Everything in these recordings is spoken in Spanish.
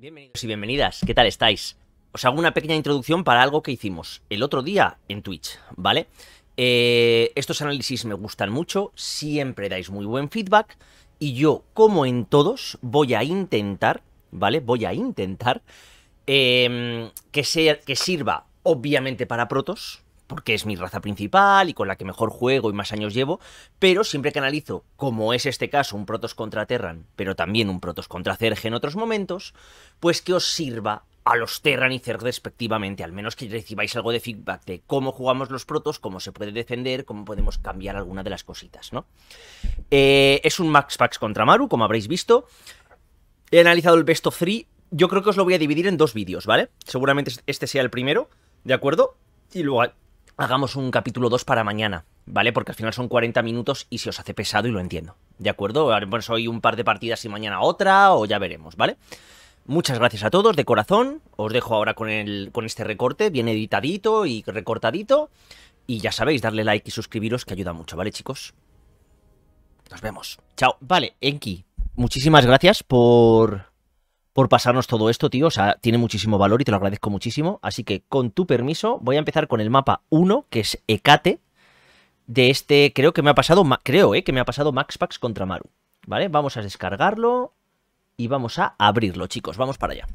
Bienvenidos y pues bienvenidas, ¿qué tal estáis? Os hago una pequeña introducción para algo que hicimos el otro día en Twitch, ¿vale? Eh, estos análisis me gustan mucho, siempre dais muy buen feedback y yo, como en todos, voy a intentar, ¿vale? Voy a intentar em, que, sea, que sirva obviamente para protos, porque es mi raza principal y con la que mejor juego y más años llevo, pero siempre que analizo, como es este caso, un protos contra Terran, pero también un Protoss contra Zerg en otros momentos, pues que os sirva a los Terran y Zerg respectivamente, al menos que recibáis algo de feedback de cómo jugamos los protos, cómo se puede defender, cómo podemos cambiar alguna de las cositas, ¿no? Eh, es un Max Pax contra Maru, como habréis visto. He analizado el Best of 3. Yo creo que os lo voy a dividir en dos vídeos, ¿vale? Seguramente este sea el primero, ¿de acuerdo? Y luego hagamos un capítulo 2 para mañana, ¿vale? Porque al final son 40 minutos y se os hace pesado y lo entiendo, ¿de acuerdo? Haremos hoy un par de partidas y mañana otra o ya veremos, ¿vale? Muchas gracias a todos de corazón, os dejo ahora con, el, con este recorte, bien editadito y recortadito, y ya sabéis, darle like y suscribiros que ayuda mucho, ¿vale chicos? Nos vemos, chao, vale, Enki, muchísimas gracias por por pasarnos todo esto, tío. O sea, tiene muchísimo valor y te lo agradezco muchísimo. Así que, con tu permiso, voy a empezar con el mapa 1, que es Ecate. De este, creo que me ha pasado, creo, eh, que me ha pasado Max Pax contra Maru. ¿Vale? Vamos a descargarlo y vamos a abrirlo, chicos. Vamos para allá.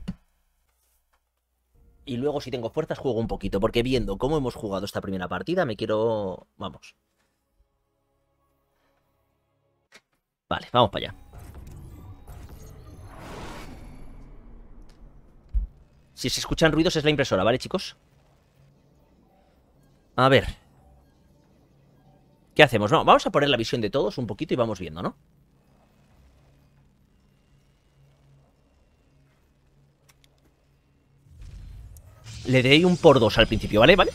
Y luego, si tengo fuerzas, juego un poquito. Porque viendo cómo hemos jugado esta primera partida, me quiero... Vamos. Vale, vamos para allá. Si se escuchan ruidos es la impresora, ¿vale, chicos? A ver. ¿Qué hacemos? vamos a poner la visión de todos un poquito y vamos viendo, ¿no? Le doy un por dos al principio, ¿vale? ¿Vale?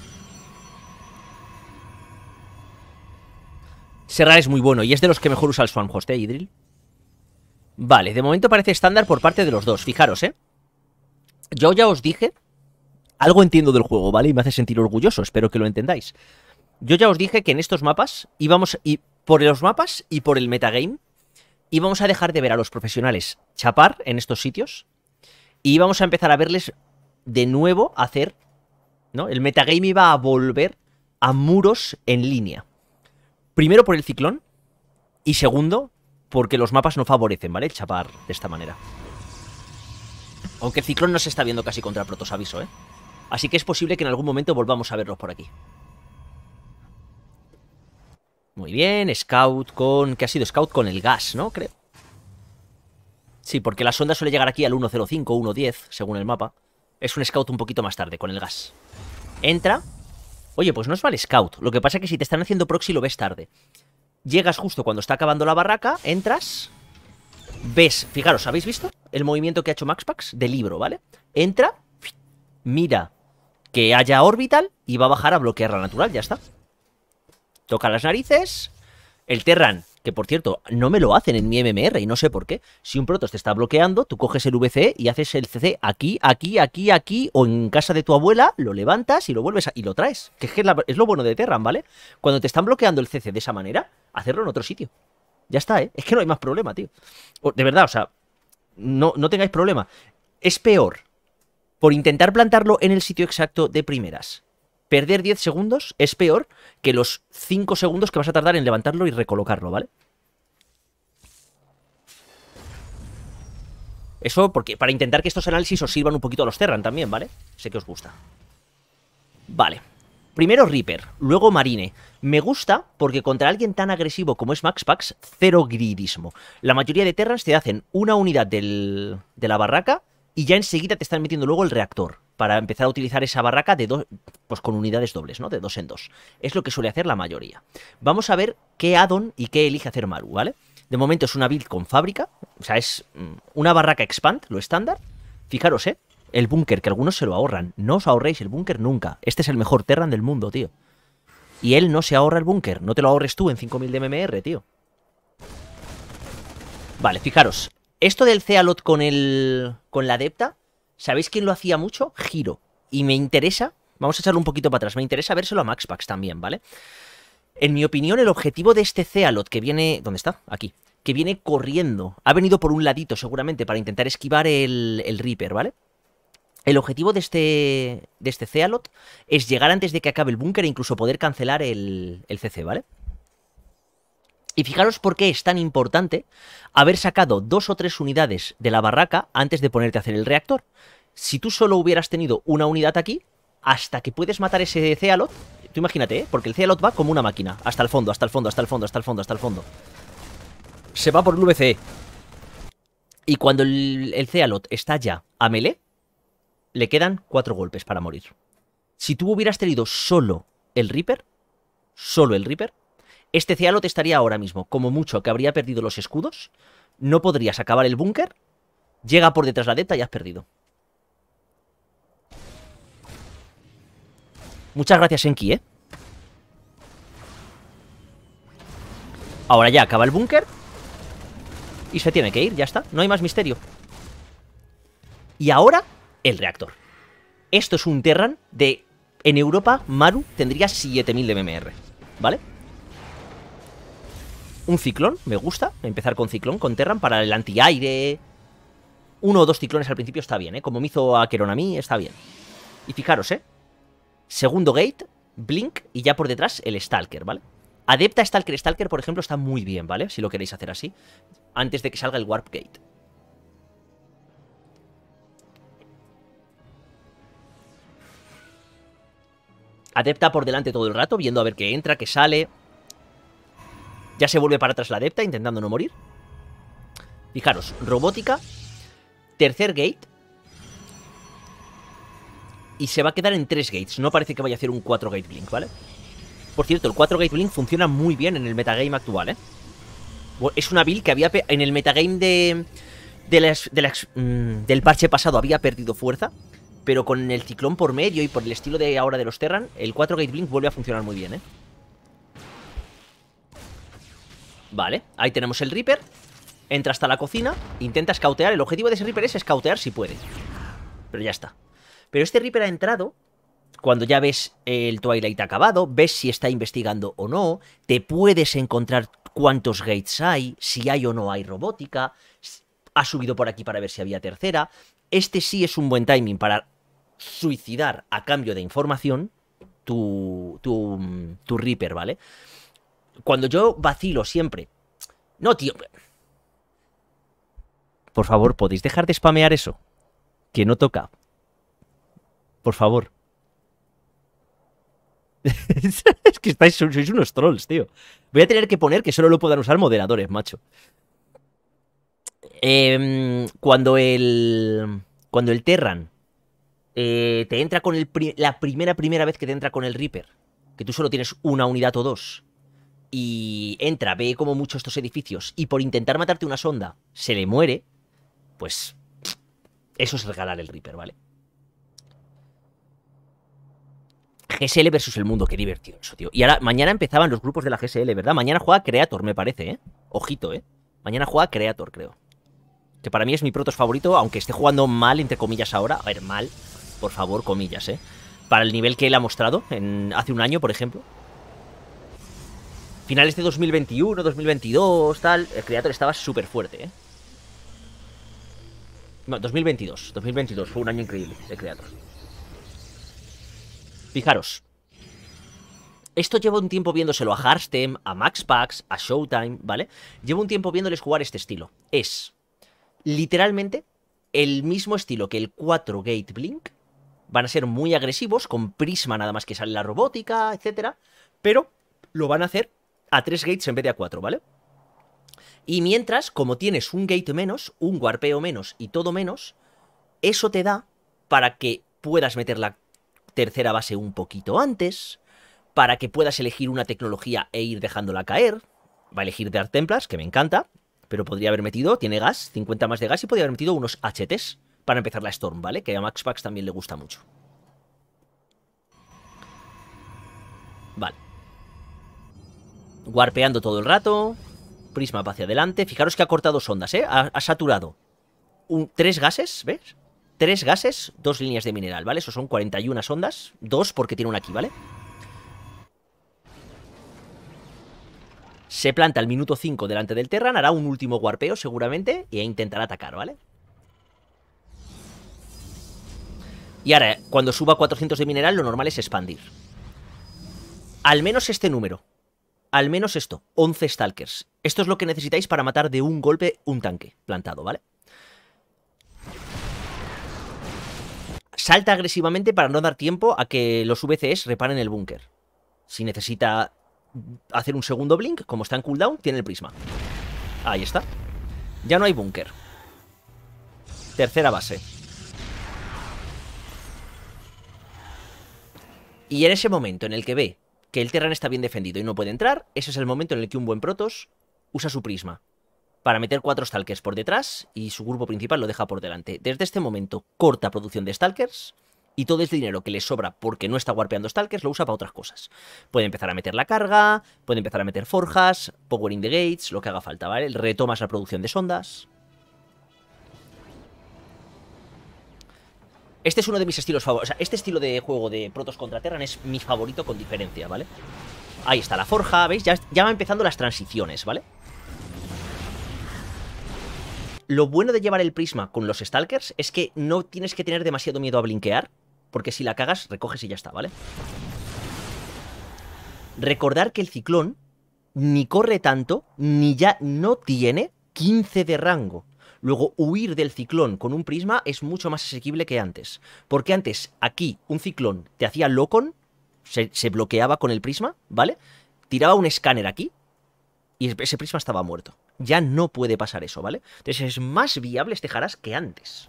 es muy bueno y es de los que mejor usa el Swarm Host, ¿eh, Idril? Vale, de momento parece estándar por parte de los dos, fijaros, ¿eh? yo ya os dije, algo entiendo del juego, ¿vale? Y me hace sentir orgulloso, espero que lo entendáis. Yo ya os dije que en estos mapas íbamos, y por los mapas y por el metagame, íbamos a dejar de ver a los profesionales chapar en estos sitios y íbamos a empezar a verles de nuevo hacer, ¿no? El metagame iba a volver a muros en línea. Primero por el ciclón y segundo porque los mapas no favorecen, ¿vale? chapar de esta manera. Aunque Ciclón no se está viendo casi contra aviso, ¿eh? Así que es posible que en algún momento volvamos a verlos por aquí. Muy bien, Scout con... ¿Qué ha sido? Scout con el gas, ¿no? Creo. Sí, porque la sonda suele llegar aquí al 105, 110, según el mapa. Es un Scout un poquito más tarde, con el gas. Entra. Oye, pues no es mal Scout. Lo que pasa es que si te están haciendo proxy lo ves tarde. Llegas justo cuando está acabando la barraca, entras... Ves, fijaros, ¿habéis visto el movimiento que ha hecho Maxpax? De libro, ¿vale? Entra, mira que haya orbital y va a bajar a bloquear la natural, ya está. Toca las narices. El Terran, que por cierto, no me lo hacen en mi MMR y no sé por qué. Si un Protoss te está bloqueando, tú coges el VCE y haces el CC aquí, aquí, aquí, aquí, o en casa de tu abuela, lo levantas y lo vuelves a, y lo traes. Que es, lo bueno de Terran, ¿vale? Cuando te están bloqueando el CC de esa manera, hacerlo en otro sitio. Ya está, ¿eh? Es que no hay más problema, tío. De verdad, o sea, no, no tengáis problema. Es peor por intentar plantarlo en el sitio exacto de primeras. Perder 10 segundos es peor que los 5 segundos que vas a tardar en levantarlo y recolocarlo, ¿vale? Eso porque para intentar que estos análisis os sirvan un poquito a los Terran también, ¿vale? Sé que os gusta. Vale. Primero Reaper, luego Marine. Me gusta porque contra alguien tan agresivo como es Max Pax, cero gridismo. La mayoría de Terrans te hacen una unidad de la barraca y ya enseguida te están metiendo luego el reactor para empezar a utilizar esa barraca de dos, pues con unidades dobles, ¿no? De dos en dos. Es lo que suele hacer la mayoría. Vamos a ver qué addon y qué elige hacer Maru, ¿vale? De momento es una build con fábrica, o sea, es mm, una barraca expand, lo estándar. Fijaros, ¿eh? el búnker, que algunos se lo ahorran. No os ahorréis el búnker nunca. Este es el mejor Terran del mundo, tío. Y él no se ahorra el búnker. No te lo ahorres tú en 5000 de MMR, tío. Vale, fijaros. Esto del Cealot con el con la Adepta, ¿sabéis quién lo hacía mucho? Giro. Y me interesa, vamos a echarlo un poquito para atrás, me interesa vérselo a Maxpax también, ¿vale? En mi opinión, el objetivo de este Cealot que viene... ¿Dónde está? Aquí. Que viene corriendo. Ha venido por un ladito seguramente para intentar esquivar el, el Reaper, ¿vale? El objetivo de este, de este Cealot es llegar antes de que acabe el búnker e incluso poder cancelar el, CC, ¿vale? Y fijaros por qué es tan importante haber sacado dos o tres unidades de la barraca antes de ponerte a hacer el reactor. Si tú solo hubieras tenido una unidad aquí, hasta que puedes matar ese Cealot, tú imagínate, ¿eh? porque el Cealot va como una máquina, hasta el fondo, hasta el fondo, hasta el fondo, hasta el fondo, hasta el fondo. Se va por el VCE. Y cuando el, el Cealot está ya a melee, le quedan cuatro golpes para morir. Si tú hubieras tenido solo el Reaper, solo el Reaper, este te estaría ahora mismo, como mucho, que habría perdido los escudos, no podrías acabar el búnker, llega por detrás la deta y has perdido. Muchas gracias, Enki, ¿eh? Ahora ya acaba el búnker. Y se tiene que ir, ya está. No hay más misterio. Y ahora el reactor. Esto es un Terran de... En Europa, Maru tendría 7000 de MMR, ¿vale? Un ciclón, me gusta empezar con ciclón, con Terran, para el antiaire... Uno o dos ciclones al principio está bien, ¿eh? Como me hizo a a mí, está bien. Y fijaros, ¿eh? Segundo gate, Blink y ya por detrás el Stalker, ¿vale? Adepta Stalker Stalker, por ejemplo, está muy bien, ¿vale? Si lo queréis hacer así, antes de que salga el Warp Gate. Adepta por delante todo el rato, viendo a ver que entra, que sale. Ya se vuelve para atrás la adepta, intentando no morir. Fijaros, robótica. Tercer gate. Y se va a quedar en tres gates. No parece que vaya a hacer un 4 gate blink, ¿vale? Por cierto, el 4 gate blink funciona muy bien en el metagame actual, ¿eh? Es una build que había... En el metagame de... Mm, del parche pasado había perdido fuerza pero con el ciclón por medio y por el estilo de ahora de los Terran, el 4 Gate Blink vuelve a funcionar muy bien, ¿eh? Vale, ahí tenemos el Reaper. Entra hasta la cocina, intenta escautear. El objetivo de ese Reaper es escautear si puede. Pero ya está. Pero este Reaper ha entrado cuando ya ves el Twilight acabado, ves si está investigando o no, te puedes encontrar cuántos gates hay, si hay o no hay robótica, ha subido por aquí para ver si había tercera. Este sí es un buen timing para suicidar a cambio de información tu, tu, tu Reaper, ¿vale? Cuando yo vacilo siempre. No, tío. Por favor, ¿podéis dejar de spamear eso? Que no toca. Por favor. es que sois unos trolls, tío. Voy a tener que poner que solo lo puedan usar moderadores, macho. Em, cuando el. Cuando el Terran eh, te entra con el la primera, primera vez que te entra con el Reaper, que tú solo tienes una unidad o dos, y entra, ve como mucho estos edificios, y por intentar matarte una sonda se le muere, pues eso es regalar el Reaper, ¿vale? GSL versus el mundo, qué divertido eso, tío. Y ahora, mañana empezaban los grupos de la GSL, ¿verdad? Mañana juega Creator, me parece, ¿eh? Ojito, ¿eh? Mañana juega Creator, creo. Que para mí es mi Protos favorito, aunque esté jugando mal, entre comillas, ahora. A ver, mal por favor, comillas, ¿eh? Para el nivel que él ha mostrado hace un año, por ejemplo. Finales de 2021, 2022, tal. El Creator estaba súper fuerte, ¿eh? No, 2022. 2022 fue un año increíble de Creator. Fijaros. Esto llevo un tiempo viéndoselo a Harstem, a Max Packs a Showtime, ¿vale? Llevo un tiempo viéndoles jugar este estilo. Es literalmente el mismo estilo que el 4 Gate Blink, van a ser muy agresivos, con Prisma nada más que sale la robótica, etcétera, pero lo van a hacer a tres gates en vez de a 4, ¿vale? Y mientras, como tienes un gate menos, un guarpeo menos y todo menos, eso te da para que puedas meter la tercera base un poquito antes, para que puedas elegir una tecnología e ir dejándola caer. Va a elegir Dark Templas, que me encanta, pero podría haber metido, tiene gas, 50 más de gas y podría haber metido unos HTs para empezar la Storm, ¿vale? Que a Max Pax también le gusta mucho. Vale. Warpeando todo el rato. Prisma va hacia adelante. Fijaros que ha cortado sondas, ¿eh? Ha, saturado un, tres gases, ¿ves? Tres gases, dos líneas de mineral, ¿vale? Eso son 41 sondas. Dos porque tiene una aquí, ¿vale? Se planta al minuto 5 delante del Terran, hará un último warpeo seguramente e intentará atacar, ¿vale? Y ahora, cuando suba 400 de mineral, lo normal es expandir. Al menos este número. Al menos esto. 11 Stalkers. Esto es lo que necesitáis para matar de un golpe un tanque plantado, ¿vale? Salta agresivamente para no dar tiempo a que los VCs reparen el búnker. Si necesita hacer un segundo blink, como está en cooldown, tiene el prisma. Ahí está. Ya no hay búnker. Tercera base. Y en ese momento en el que ve que el Terran está bien defendido y no puede entrar, ese es el momento en el que un buen Protoss usa su prisma para meter cuatro Stalkers por detrás y su grupo principal lo deja por delante. Desde este momento corta producción de Stalkers y todo ese dinero que le sobra porque no está warpeando Stalkers lo usa para otras cosas. Puede empezar a meter la carga, puede empezar a meter forjas, powering the gates, lo que haga falta, ¿vale? Retomas la producción de sondas. Este es uno de mis estilos favoritos. O sea, este estilo de juego de Protos contra Terran es mi favorito con diferencia, ¿vale? Ahí está la forja, ¿veis? Ya, ya van empezando las transiciones, ¿vale? Lo bueno de llevar el prisma con los Stalkers es que no tienes que tener demasiado miedo a blinquear, porque si la cagas, recoges y ya está, ¿vale? Recordar que el ciclón ni corre tanto, ni ya no tiene 15 de rango. Luego, huir del ciclón con un prisma es mucho más asequible que antes. Porque antes, aquí, un ciclón te hacía loco, se, bloqueaba con el prisma, ¿vale? Tiraba un escáner aquí y ese prisma estaba muerto. Ya no puede pasar eso, ¿vale? Entonces es más viable este Haras que antes.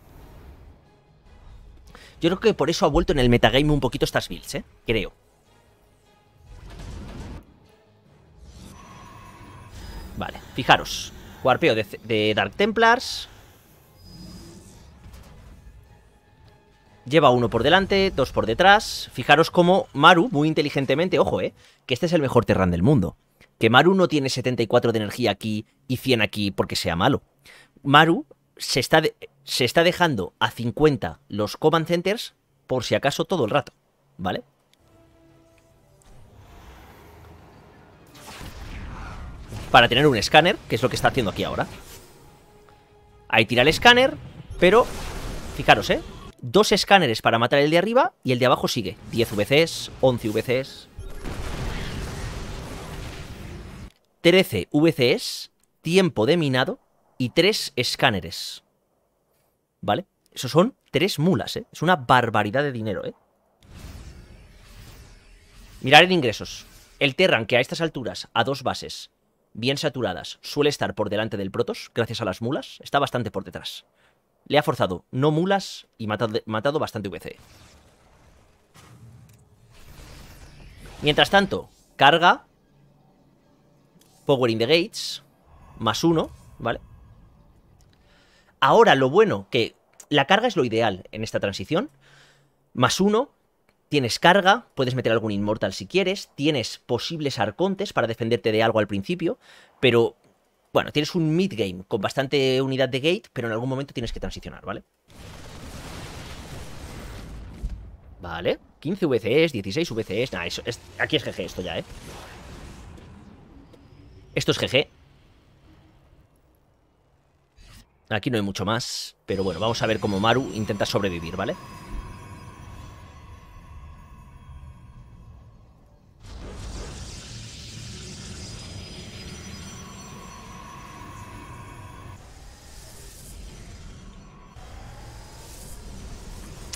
Yo creo que por eso ha vuelto en el metagame un poquito estas builds, ¿eh? Creo. Vale, fijaros. Guarpeo de, Dark Templars. Lleva uno por delante, dos por detrás. Fijaros cómo Maru, muy inteligentemente, ojo, eh, que este es el mejor Terran del mundo. Que Maru no tiene 74 de energía aquí y 100 aquí porque sea malo. Maru se está, se está dejando a 50 los Command Centers por si acaso todo el rato, ¿vale? para tener un escáner, que es lo que está haciendo aquí ahora. Ahí tira el escáner, pero fijaros, ¿eh? Dos escáneres para matar el de arriba y el de abajo sigue. 10 VCs, 11 VCs... 13 VCs, tiempo de minado y 3 escáneres. ¿Vale? Esos son 3 mulas, ¿eh? Es una barbaridad de dinero, ¿eh? Mirar en ingresos. El Terran, que a estas alturas, a dos bases, bien saturadas, suele estar por delante del protos gracias a las mulas, está bastante por detrás. Le ha forzado no mulas y matado, matado bastante VC. Mientras tanto, carga. Powering the gates. Más uno, ¿vale? Ahora, lo bueno, que la carga es lo ideal en esta transición. Más uno, Tienes carga, puedes meter algún inmortal si quieres, tienes posibles arcontes para defenderte de algo al principio, pero bueno, tienes un mid-game con bastante unidad de gate, pero en algún momento tienes que transicionar, ¿vale? Vale, 15 VCs, 16 VCs, nah, aquí es GG esto ya, ¿eh? Esto es GG. Aquí no hay mucho más, pero bueno, vamos a ver cómo Maru intenta sobrevivir, ¿vale? vale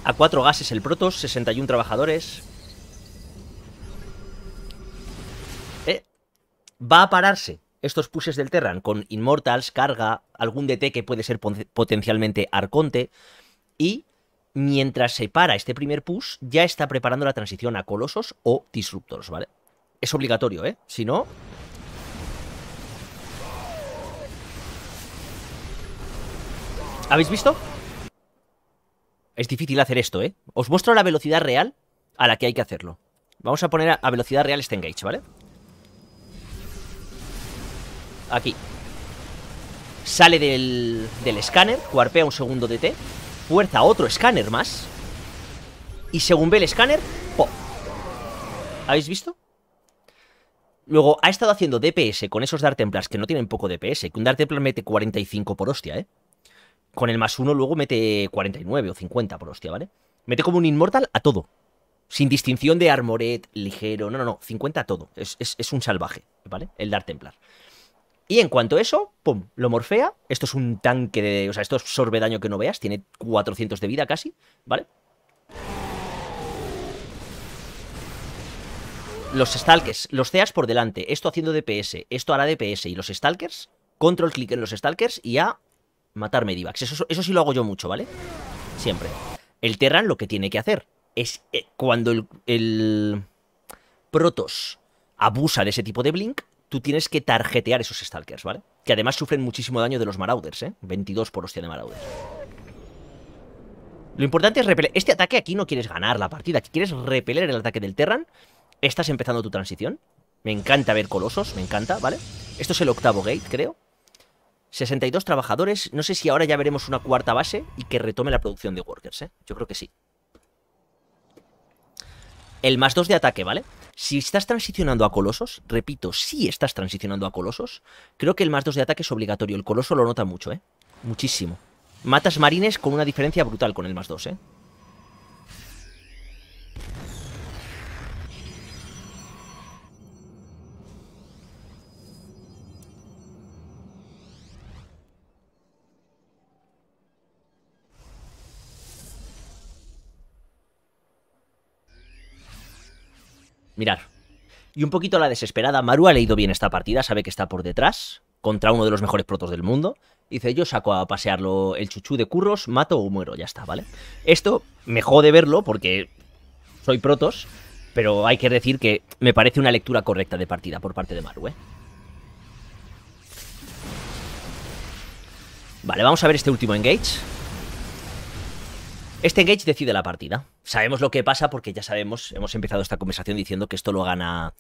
A 4 gases el Protos, 61 trabajadores. Eh, va a pararse estos pushes del Terran con Immortals, carga, algún DT que puede ser potencialmente Arconte. Y mientras se para este primer push, ya está preparando la transición a Colosos o Disruptors, ¿vale? Es obligatorio, ¿eh? Si no... ¿Habéis visto? Es difícil hacer esto, ¿eh? Os muestro la velocidad real a la que hay que hacerlo. Vamos a poner a, velocidad real este engage, ¿vale? Aquí. Sale del, escáner, cuarpea un segundo de fuerza otro escáner más. Y según ve el escáner, ¡pop! ¿Habéis visto? Luego, ha estado haciendo DPS con esos Dark Templars que no tienen poco DPS, que un Dark Templar mete 45 por hostia, ¿eh? con el más uno luego mete 49 o 50 por hostia, ¿vale? Mete como un inmortal a todo. Sin distinción de armoret, ligero, no, no, no, 50 a todo. Es, un salvaje, ¿vale? El Dark Templar. Y en cuanto a eso, pum, lo morfea. Esto es un tanque de. O sea, esto absorbe daño que no veas. Tiene 400 de vida casi, ¿vale? Los stalkers, los ceas por delante. Esto haciendo DPS, esto hará DPS. Y los stalkers, control clic en los stalkers y a Matar Medivacs. Eso, sí lo hago yo mucho, ¿vale? Siempre. El Terran lo que tiene que hacer es eh, cuando el, el Protos abusa de ese tipo de Blink, tú tienes que tarjetear esos Stalkers, ¿vale? Que además sufren muchísimo daño de los Marauders, ¿eh? 22 por hostia de Marauders. Lo importante es repeler... Este ataque aquí no quieres ganar la partida, aquí quieres repeler el ataque del Terran. Estás empezando tu transición. Me encanta ver colosos, me encanta, ¿vale? Esto es el octavo gate, creo. 62 trabajadores. No sé si ahora ya veremos una cuarta base y que retome la producción de workers, ¿eh? Yo creo que sí. El más 2 de ataque, ¿vale? Si estás transicionando a colosos, repito, si estás transicionando a colosos, creo que el más 2 de ataque es obligatorio. El coloso lo nota mucho, ¿eh? Muchísimo. Matas marines con una diferencia brutal con el más 2, ¿eh? Mirar. Y un poquito a la desesperada, Maru ha leído bien esta partida, sabe que está por detrás, contra uno de los mejores protos del mundo. Dice, yo saco a pasearlo el chuchú de curros, mato o muero, ya está, ¿vale? Esto me jode verlo porque soy protos, pero hay que decir que me parece una lectura correcta de partida por parte de Maru, ¿eh? Vale, vamos a ver este último engage. Este engage decide la partida sabemos lo que pasa porque ya sabemos, hemos empezado esta conversación diciendo que esto lo gana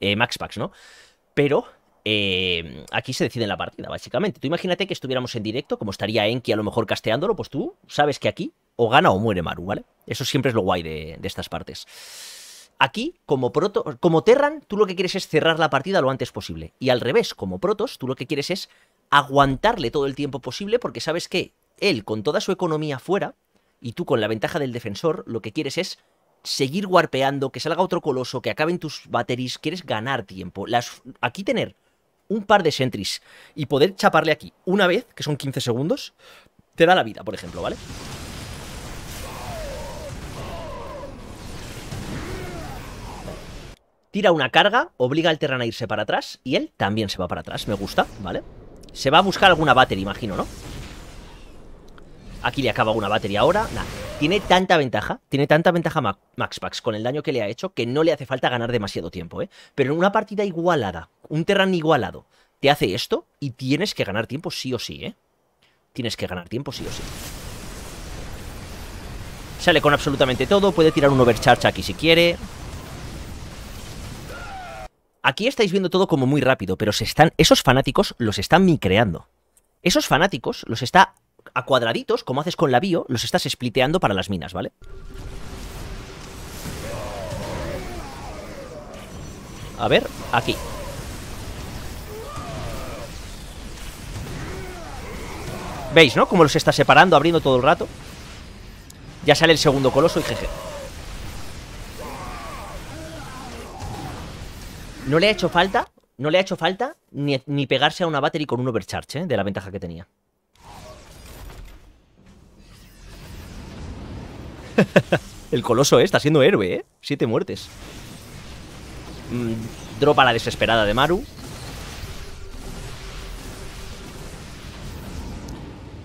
eh, Max ¿no? Pero eh, aquí se decide la partida, básicamente. Tú imagínate que estuviéramos en directo, como estaría Enki a lo mejor casteándolo, pues tú sabes que aquí o gana o muere Maru, ¿vale? Eso siempre es lo guay de, estas partes. Aquí, como, proto, como Terran, tú lo que quieres es cerrar la partida lo antes posible. Y al revés, como Protos, tú lo que quieres es aguantarle todo el tiempo posible porque sabes que él, con toda su economía fuera, y tú con la ventaja del defensor lo que quieres es seguir warpeando, que salga otro coloso, que acaben tus batteries, quieres ganar tiempo. Las, aquí tener un par de sentries y poder chaparle aquí una vez, que son 15 segundos, te da la vida, por ejemplo, ¿vale? Tira una carga, obliga al Terran a irse para atrás y él también se va para atrás, me gusta, ¿vale? Se va a buscar alguna battery, imagino, ¿no? Aquí le acaba una batería ahora. tiene tanta ventaja, tiene tanta ventaja Max Pax con el daño que le ha hecho que no le hace falta ganar demasiado tiempo, ¿eh? Pero en una partida igualada, un Terran igualado, te hace esto y tienes que ganar tiempo sí o sí, ¿eh? Tienes que ganar tiempo sí o sí. Sale con absolutamente todo, puede tirar un overcharge aquí si quiere. Aquí estáis viendo todo como muy rápido, pero se están, esos fanáticos los están micreando. Esos fanáticos los está a cuadraditos, como haces con la bio, los estás spliteando para las minas, ¿vale? A ver, aquí. ¿Veis, no? Como los está separando, abriendo todo el rato. Ya sale el segundo coloso y jeje. No le ha hecho falta, no le ha hecho falta ni, ni pegarse a una battery con un overcharge, ¿eh? de la ventaja que tenía. El coloso, este, Está siendo héroe, ¿eh? Siete muertes. Mm, dropa la desesperada de Maru.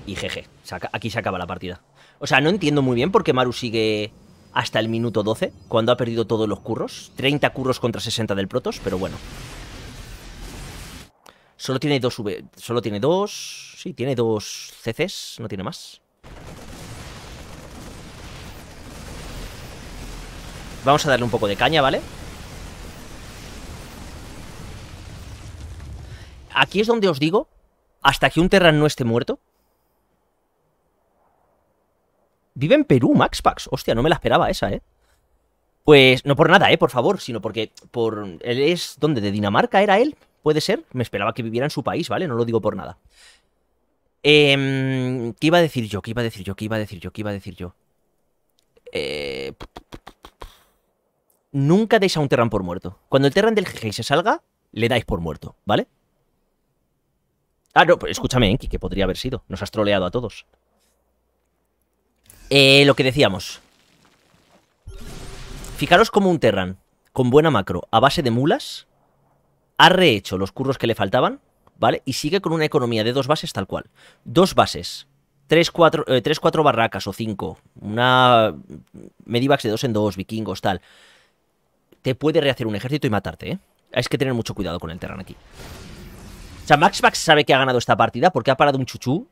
Y jeje, aquí se acaba la partida. O sea, no entiendo muy bien por qué Maru sigue hasta el minuto 12, cuando ha perdido todos los curros. 30 curros contra 60 del Protos, pero bueno. Solo tiene dos... Solo tiene dos... Sí, tiene dos CCs, no tiene más. Vamos a darle un poco de caña, ¿vale? Aquí es donde os digo, hasta que un Terran no esté muerto. Vive en Perú, Maxpax. Hostia, no me la esperaba esa, ¿eh? Pues no por nada, ¿eh? Por favor, sino porque por él es... ¿Dónde? ¿De Dinamarca era él? ¿Puede ser? Me esperaba que viviera en su país, ¿vale? No lo digo por nada. Em, ¿Qué iba a decir yo? ¿Qué iba a decir yo? ¿Qué iba a decir yo? ¿Qué iba a decir yo? Eh nunca deis a un Terran por muerto. Cuando el Terran del GG se salga, le dais por muerto, ¿vale? Ah, no, pues escúchame, Enki, que podría haber sido. Nos has troleado a todos. Eh, lo que decíamos. Fijaros como un Terran, con buena macro, a base de mulas, ha rehecho los curros que le faltaban, ¿vale? Y sigue con una economía de dos bases tal cual. Dos bases, tres, cuatro, eh, tres, cuatro barracas o cinco, una medivax de dos en dos, vikingos, tal te puede rehacer un ejército y matarte, ¿eh? Hay que tener mucho cuidado con el Terran aquí. O sea, Max sabe que ha ganado esta partida porque ha parado un chuchú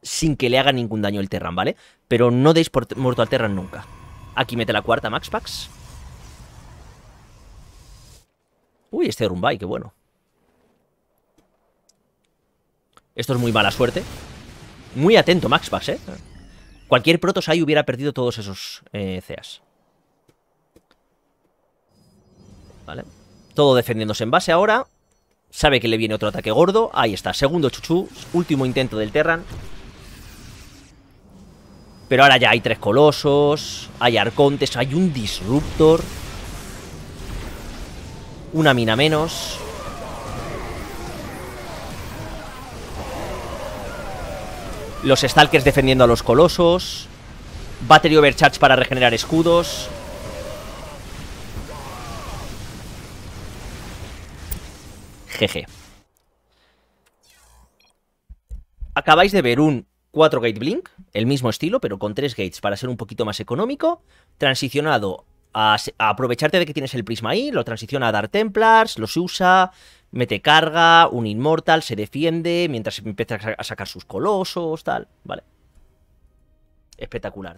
sin que le haga ningún daño el Terran, ¿vale? Pero no deis por muerto al Terran nunca. Aquí mete la cuarta Max Uy, este Rumbai, qué bueno. Esto es muy mala suerte. Muy atento Max ¿eh? Cualquier Protoss ahí hubiera perdido todos esos eh, CEAs. Vale. Todo defendiéndose en base ahora. Sabe que le viene otro ataque gordo. Ahí está, segundo chuchu. Último intento del Terran. Pero ahora ya hay tres colosos. Hay arcontes. Hay un disruptor. Una mina menos. Los Stalkers defendiendo a los colosos. Battery Overcharge para regenerar escudos. GG. Acabáis de ver un 4 gate blink, el mismo estilo, pero con 3 gates para ser un poquito más económico, transicionado a, aprovecharte de que tienes el prisma ahí, lo transiciona a dar templars, los usa, mete carga, un inmortal, se defiende, mientras empieza a sacar sus colosos, tal, ¿vale? Espectacular,